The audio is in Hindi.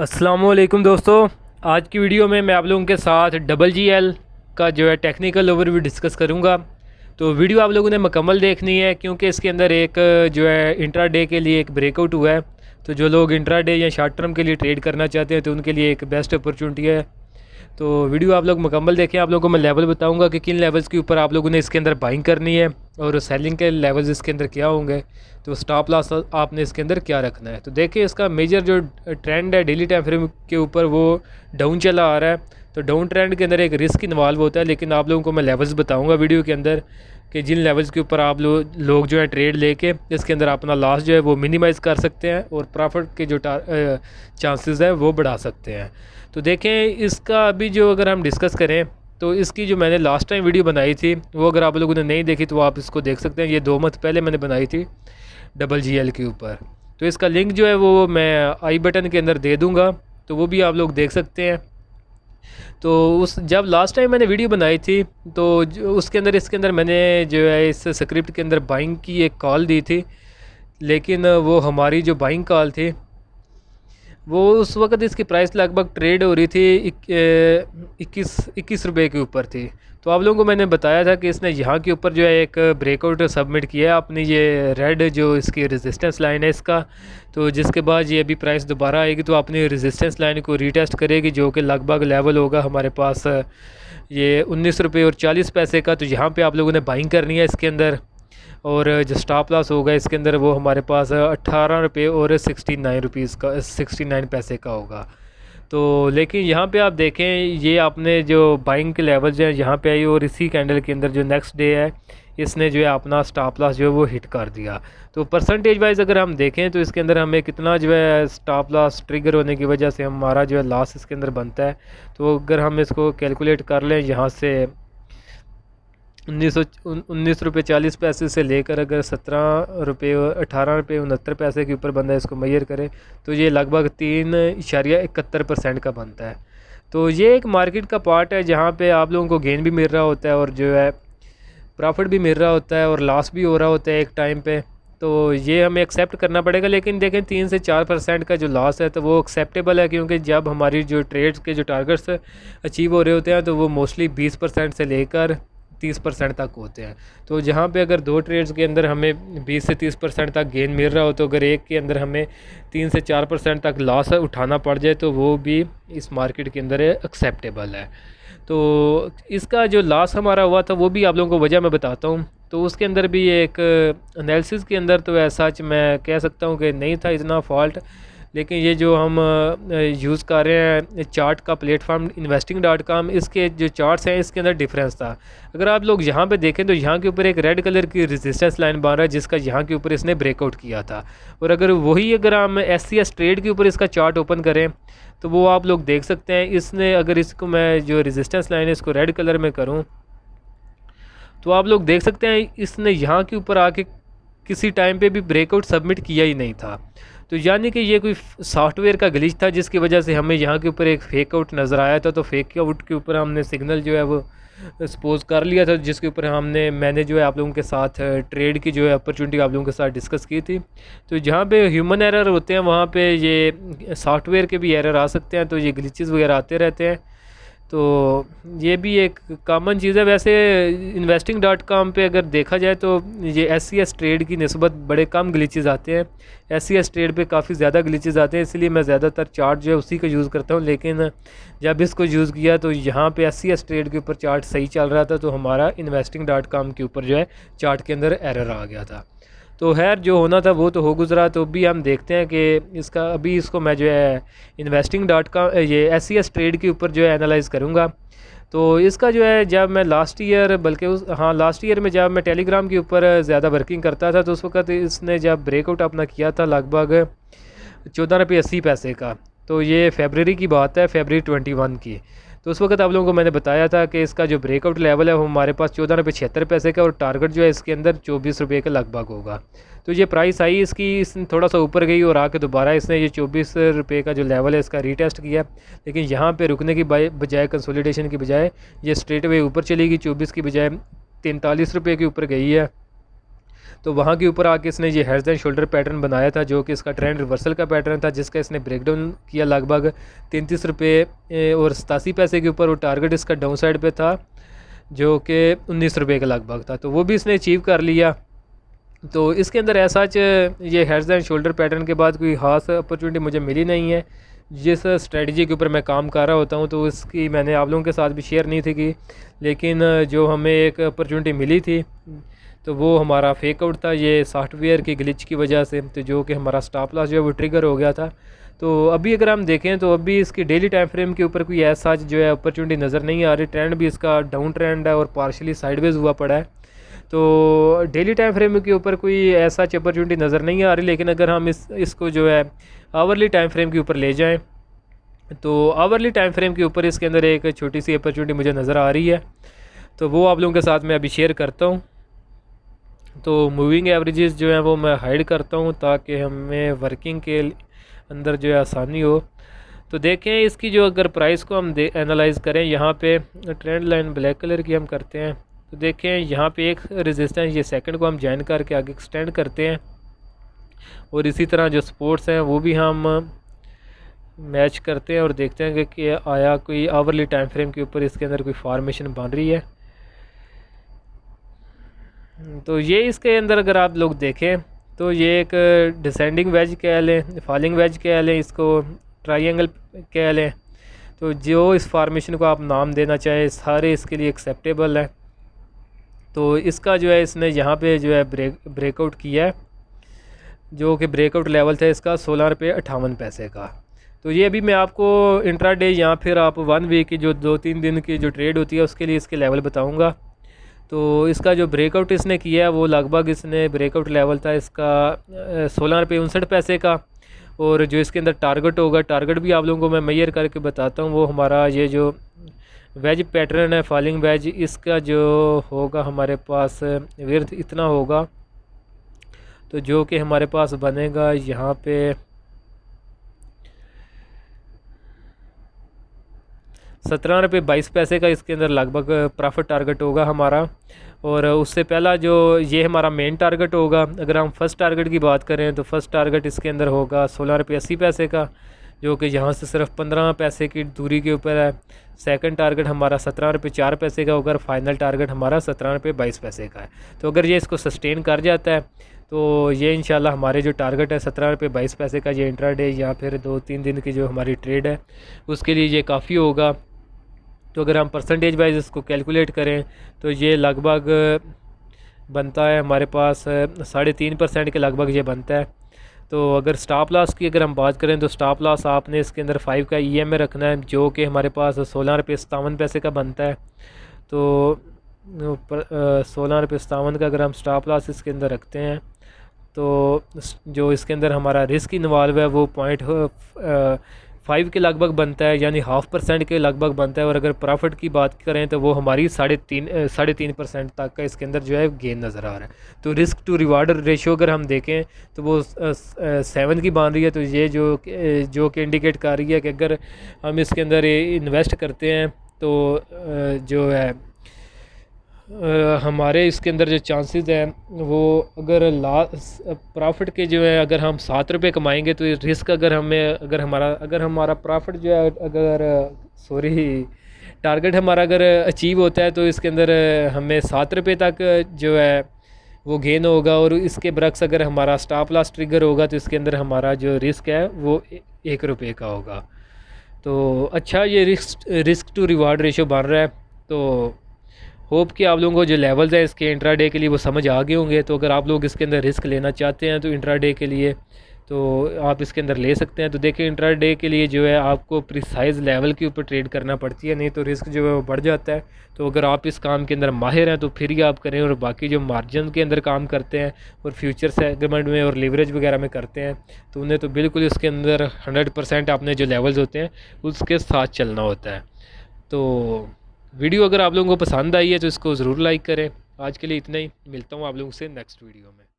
असलम दोस्तों आज की वीडियो में मैं आप लोगों के साथ डबल जी एल का जो है टेक्निकल ओवरव्यू डिस्कस करूंगा तो वीडियो आप लोगों ने मकमल देखनी है क्योंकि इसके अंदर एक जो है इंट्रा डे के लिए एक ब्रेकआउट हुआ है तो जो लोग इंट्रा डे या शॉर्ट टर्म के लिए ट्रेड करना चाहते हैं तो उनके लिए एक बेस्ट अपॉर्चुनिटी है तो वीडियो आप लोग मुकम्मल देखें आप लोगों को मैं लेवल बताऊँगा कि किन लेवल्स के ऊपर आप लोगों ने इसके अंदर बाइंग करनी है और सेलिंग के लेवल्स इसके अंदर क्या होंगे तो स्टॉप लॉस आपने इसके अंदर क्या रखना है तो देखिए इसका मेजर जो ट्रेंड है डेली टाइम फ्रेम के ऊपर वो डाउन चला आ रहा है तो डाउन ट्रेंड के अंदर एक रिस्क इन्वॉल्व होता है लेकिन आप लोगों को मैं लेवल्स बताऊंगा वीडियो के अंदर कि जिन लेवल्स के ऊपर आप लोग लो जो है ट्रेड लेके इसके अंदर अपना लॉस जो है वो मिनिमाइज़ कर सकते हैं और प्रॉफिट के जो चांसेस हैं वो बढ़ा सकते हैं तो देखें इसका अभी जो अगर हम डिस्कस करें तो इसकी जो मैंने लास्ट टाइम वीडियो बनाई थी वो अगर आप लोगों ने नहीं देखी तो आप इसको देख सकते हैं ये दो मंथ पहले मैंने बनाई थी डबल जी के ऊपर तो इसका लिंक जो है वो मैं आई बटन के अंदर दे दूँगा तो वो भी आप लोग देख सकते हैं तो उस जब लास्ट टाइम मैंने वीडियो बनाई थी तो उसके अंदर इसके अंदर मैंने जो है इस स्क्रिप्ट के अंदर बाइंग की एक कॉल दी थी लेकिन वो हमारी जो बाइंग कॉल थी वो उस वक्त इसकी प्राइस लगभग ट्रेड हो रही थी इक्कीस इक्कीस रुपये के ऊपर थी तो आप लोगों को मैंने बताया था कि इसने यहाँ के ऊपर जो है एक ब्रेकआउट सबमिट किया है अपनी ये रेड जो इसकी रेजिस्टेंस लाइन है इसका तो जिसके बाद ये अभी प्राइस दोबारा आएगी तो अपनी रेजिस्टेंस लाइन को रीटेस्ट करेगी जो कि लगभग लेवल होगा हमारे पास ये उन्नीस रुपये और चालीस पैसे का तो यहाँ पर आप लोगों ने बाइंग करनी है इसके अंदर और जो स्टॉप लॉस होगा इसके अंदर वो हमारे पास अट्ठारह रुपये और सिक्सटी नाइन रुपीज़ का सिक्सटी नाइन पैसे का होगा तो लेकिन यहाँ पे आप देखें ये आपने जो बाइंग के लेवल जो है यहाँ पे आई और इसी कैंडल के अंदर जो नेक्स्ट डे है इसने जो है अपना स्टॉप लॉस जो है वो हिट कर दिया तो परसेंटेज वाइज अगर हम देखें तो इसके अंदर हमें कितना जो है स्टॉप लॉस ट्रिगर होने की वजह से हमारा जो है लॉस इसके अंदर बनता है तो अगर हम इसको कैलकुलेट कर लें यहाँ से उन्नीस सौ उन्नीस रुपये चालीस पैसे से लेकर अगर सत्रह रुपये अठारह रुपये उनहत्तर पैसे के ऊपर बंदा इसको मैयर करे तो ये लगभग तीन इशारिया इकहत्तर परसेंट का बनता है तो ये एक मार्केट का पार्ट है जहाँ पे आप लोगों को गेन भी मिल रहा होता है और जो है प्रॉफिट भी मिल रहा होता है और लॉस भी हो रहा होता है एक टाइम पर तो ये हमें एक्सेप्ट करना पड़ेगा लेकिन देखें तीन से चार परसेंट का जो लॉस है तो वो एक्सेप्टेबल है क्योंकि जब हमारी जो ट्रेड्स के जो टारगेट्स अचीव हो रहे होते हैं तो वो मोस्टली बीस परसेंट से लेकर तीस परसेंट तक होते हैं तो जहाँ पे अगर दो ट्रेड्स के अंदर हमें बीस से तीस परसेंट तक गेन मिल रहा हो तो अगर एक के अंदर हमें तीन से चार परसेंट तक लॉस उठाना पड़ जाए तो वो भी इस मार्केट के अंदर एक्सेप्टेबल है तो इसका जो लॉस हमारा हुआ था वो भी आप लोगों को वजह मैं बताता हूँ तो उसके अंदर भी एक एनालिसिस के अंदर तो ऐसा मैं कह सकता हूँ कि नहीं था इतना फॉल्ट लेकिन ये जो हम यूज़ कर रहे हैं चार्ट का प्लेटफॉर्म इन्वेस्टिंग डॉट कॉम इसके जो चार्ट्स हैं इसके अंदर डिफरेंस था अगर आप लोग यहाँ पे देखें तो यहाँ के ऊपर एक रेड कलर की रेजिस्टेंस लाइन बन रहा है जिसका यहाँ के ऊपर इसने ब्रेकआउट किया था और अगर वही अगर हम एस सी ट्रेड के ऊपर इसका चार्ट ओपन करें तो वो आप लोग देख सकते हैं इसने अगर इसको मैं जो रजिस्टेंस लाइन है इसको रेड कलर में करूँ तो आप लोग देख सकते हैं इसने यहाँ के ऊपर आके किसी टाइम पे भी ब्रेकआउट सबमिट किया ही नहीं था तो यानी कि ये कोई सॉफ्टवेयर का ग्लिच था जिसकी वजह से हमें यहाँ के ऊपर एक फेक आउट नज़र आया था तो फेक आउट के ऊपर हमने सिग्नल जो है वो सपोज कर लिया था जिसके ऊपर हमने मैंने जो है आप लोगों के साथ ट्रेड की जो है अपॉर्चुनिटी आप लोगों के साथ डिस्कस की थी तो जहाँ पे ह्यूमन एरर होते हैं वहाँ पे ये सॉफ्टवेयर के भी एरर आ सकते हैं तो ये ग्लिचेस वगैरह आते रहते हैं तो ये भी एक कामन चीज़ है वैसे इन्वेस्टिंग डॉट कॉम पर अगर देखा जाए तो ये एस सी एस ट्रेड की नस्बत बड़े कम ग्लीचेज़ आते हैं एस सी एस ट्रेड पर काफ़ी ज़्यादा ग्लीचेज़ आते हैं इसलिए मैं ज़्यादातर चार्ट जो है उसी का यूज़ करता हूँ लेकिन जब इसको यूज़ किया तो यहाँ पर एस सी एस ट्रेड के ऊपर चार्ट सही चल रहा था तो हमारा इन्वेस्टिंग डॉट कॉम के ऊपर जो है चार्ट के अंदर एरर आ गया था तो खैर जो होना था वो तो हो गुज़रा तो भी हम देखते हैं कि इसका अभी इसको मैं जो है इन्वेस्टिंग डॉट का ये एस सी एस ट्रेड के ऊपर जो है एनालाइज़ करूँगा तो इसका जो है जब मैं लास्ट ईयर बल्कि उस हाँ लास्ट ईयर में जब मैं टेलीग्राम के ऊपर ज़्यादा वर्किंग करता था तो उस वक्त इसने जब ब्रेकआउट अपना किया था लगभग चौदह रुपये अस्सी पैसे का तो ये फेबररी की बात है फेबररी ट्वेंटी वन की तो उस वक्त आप लोगों को मैंने बताया था कि इसका जो ब्रेकआउट लेवल है वो हमारे पास चौदह रुपये छिहत्तर पैसे का और टारगेट जो है इसके अंदर चौबीस रुपये के लगभग होगा तो ये प्राइस आई इसकी इसने थोड़ा सा ऊपर गई और आके दोबारा इसने ये चौबीस रुपये का जो लेवल है इसका रीटेस्ट किया लेकिन यहाँ पर रुकने की बजाय कंसोलीडेशन की बजाय ये स्ट्रेट वे ऊपर चली गई चौबीस की बजाय तैंतालीस रुपये के ऊपर गई है तो वहाँ के ऊपर आके इसने ये हेड्स एंड शोल्डर पैटर्न बनाया था जो कि इसका ट्रेंड रिवर्सल का पैटर्न था जिसका इसने ब्रेक डाउन किया लगभग तैंतीस रुपये और सतासी पैसे के ऊपर वो टारगेट इसका डाउन साइड पर था जो कि उन्नीस रुपये का लगभग था तो वो भी इसने अचीव कर लिया तो इसके अंदर ऐसा च ये हेड्स एंड शोल्डर पैटर्न के बाद कोई खास अपॉर्चुनिटी मुझे मिली नहीं है जिस स्ट्रेटजी के ऊपर मैं काम कर रहा होता हूँ तो उसकी मैंने आप लोगों के साथ भी शेयर नहीं थी की लेकिन जो हमें एक अपॉर्चुनिटी मिली थी तो वो हमारा फेकआउट था ये सॉफ्टवेयर की ग्लिच की वजह से तो जो कि हमारा स्टॉप लॉस जो है वो ट्रिगर हो गया था तो अभी अगर हम देखें तो अभी इसकी डेली टाइम फ्रेम के ऊपर कोई ऐसा जो है अपॉर्चुनिटी नज़र नहीं आ रही ट्रेंड भी इसका डाउन ट्रेंड है और पार्शली साइडवेज हुआ पड़ा है तो डेली टाइम फ्रेम के ऊपर कोई ऐसा अपॉर्चुनिटी नज़र नहीं आ रही लेकिन अगर हम इस इसको जो है आवरली टाइम फ्रेम के ऊपर ले जाएँ तो आवरली टाइम फ्रेम के ऊपर इसके अंदर एक छोटी सी अपॉर्चुनिटी मुझे नज़र आ रही है तो वो आप लोगों के साथ मैं अभी शेयर करता हूँ तो मूविंग एवरेजेस जो हैं वो मैं हाइड करता हूँ ताकि हमें वर्किंग के अंदर जो है आसानी हो तो देखें इसकी जो अगर प्राइस को हम एनालाइज करें यहाँ पे ट्रेंड लाइन ब्लैक कलर की हम करते हैं तो देखें यहाँ पे एक रेजिस्टेंस ये सेकंड को हम ज्वाइन करके आगे एक्सटेंड करते हैं और इसी तरह जो स्पोर्ट्स हैं वो भी हम मैच करते हैं और देखते हैं कि, कि आया कोई आवर्ली टाइम फ्रेम के ऊपर इसके अंदर कोई फार्मेशन बन रही है तो ये इसके अंदर अगर आप लोग देखें तो ये एक डिसेंडिंग वेज कह लें फॉलिंग वेज कह लें इसको ट्राइंगल कह लें तो जो इस फार्मेशन को आप नाम देना चाहें सारे इसके लिए एक्सेप्टेबल हैं तो इसका जो है इसने यहाँ पे जो है ब्रेक ब्रेकआउट किया है जो कि ब्रेकआउट लेवल था इसका सोलह रुपये अट्ठावन पैसे का तो ये अभी मैं आपको इंट्रा डे या फिर आप वन वीक की जो दो तीन दिन की जो ट्रेड होती है उसके लिए इसके लेवल बताऊँगा तो इसका जो ब्रेकआउट इसने किया वो लगभग इसने ब्रेकआउट लेवल था इसका सोलह रुपये उनसठ पैसे का और जो इसके अंदर टारगेट होगा टारगेट भी आप लोगों को मैं मैयर करके बताता हूँ वो हमारा ये जो वेज पैटर्न है फॉलिंग वेज इसका जो होगा हमारे पास वर्थ इतना होगा तो जो कि हमारे पास बनेगा यहाँ पे सत्रह रुपये बाईस पैसे का इसके अंदर लगभग प्रॉफिट टारगेट होगा हमारा और उससे पहला जो ये हमारा मेन टारगेट होगा अगर हम फर्स्ट टारगेट की बात करें तो फर्स्ट टारगेट इसके अंदर होगा सोलह रुपये अस्सी पैसे का जो कि यहाँ से सिर्फ पंद्रह पैसे की दूरी के ऊपर है सेकंड टारगेट हमारा सत्रह रुपये चार पैसे का होगा और फाइनल टारगेट हमारा सत्रह रुपये बाईस पैसे का है तो अगर ये इसको सस्टेन कर जाता है तो ये इन हमारे जो टारगेट है सत्रह रुपये बाईस पैसे का ये इंट्रा डे या फिर दो तीन दिन की जो हमारी ट्रेड है उसके लिए ये काफ़ी होगा तो अगर हम परसेंटेज वाइज इसको कैलकुलेट करें तो ये लगभग बनता है हमारे पास साढ़े तीन परसेंट के लगभग ये बनता है तो अगर स्टॉप लॉस की अगर हम बात करें तो स्टॉप लॉस आपने इसके अंदर फाइव का ई e एम रखना है जो कि हमारे पास सोलह रुपये सतावन पैसे का बनता है तो सोलह रुपये सतावन का अगर हम स्टॉप लॉस इसके अंदर रखते हैं तो जो इसके अंदर हमारा रिस्क इन्वॉल्व है वो पॉइंट फाइव के लगभग बनता है यानी हाफ परसेंट के लगभग बनता है और अगर प्रॉफिट की बात करें तो वो हमारी साढ़े तीन साढ़े तीन परसेंट तक का इसके अंदर जो है गेन नज़र आ रहा है तो रिस्क टू रिवार्ड रेशो अगर हम देखें तो वो सेवन की बन रही है तो ये जो जो कि इंडिकेट कर रही है कि अगर हम इसके अंदर इन्वेस्ट करते हैं तो जो है आ, हमारे इसके अंदर जो चांसेस हैं वो अगर लास्ट प्रॉफिट के जो है अगर हम सात रुपये कमाएंगे तो रिस्क अगर हमें अगर हमारा अगर हमारा प्रॉफिट जो है अगर सॉरी टारगेट हमारा अगर अचीव होता है तो इसके अंदर हमें सात रुपये तक जो है वो गेन होगा और इसके बरक्स अगर हमारा स्टॉप लॉस ट्रिगर होगा तो इसके अंदर हमारा जो रिस्क है वो एक रुपये का होगा तो अच्छा ये risk risk to reward ratio बन रहा है तो होप कि आप लोगों को जो लेवल्स हैं इसके इंट्रा के लिए वो समझ आ गए होंगे तो अगर आप लोग इसके अंदर रिस्क लेना चाहते हैं तो इंट्रा के लिए तो आप इसके अंदर ले सकते हैं तो देखिए इंट्रा के लिए जो है आपको प्रिसाइज लेवल के ऊपर ट्रेड करना पड़ती है नहीं तो रिस्क जो है वो बढ़ जाता है तो अगर आप इस काम के अंदर माहिर हैं तो फिर ही आप करें और बाकी जो मार्जिन के अंदर काम करते हैं और फ्यूचर सेगमेंट में और लिवरेज वगैरह में करते हैं तो उन्हें तो बिल्कुल इसके अंदर हंड्रेड परसेंट आपने जो लेवल्स होते हैं उसके साथ चलना होता है तो वीडियो अगर आप लोगों को पसंद आई है तो इसको ज़रूर लाइक करें आज के लिए इतना ही मिलता हूँ आप लोगों से नेक्स्ट वीडियो में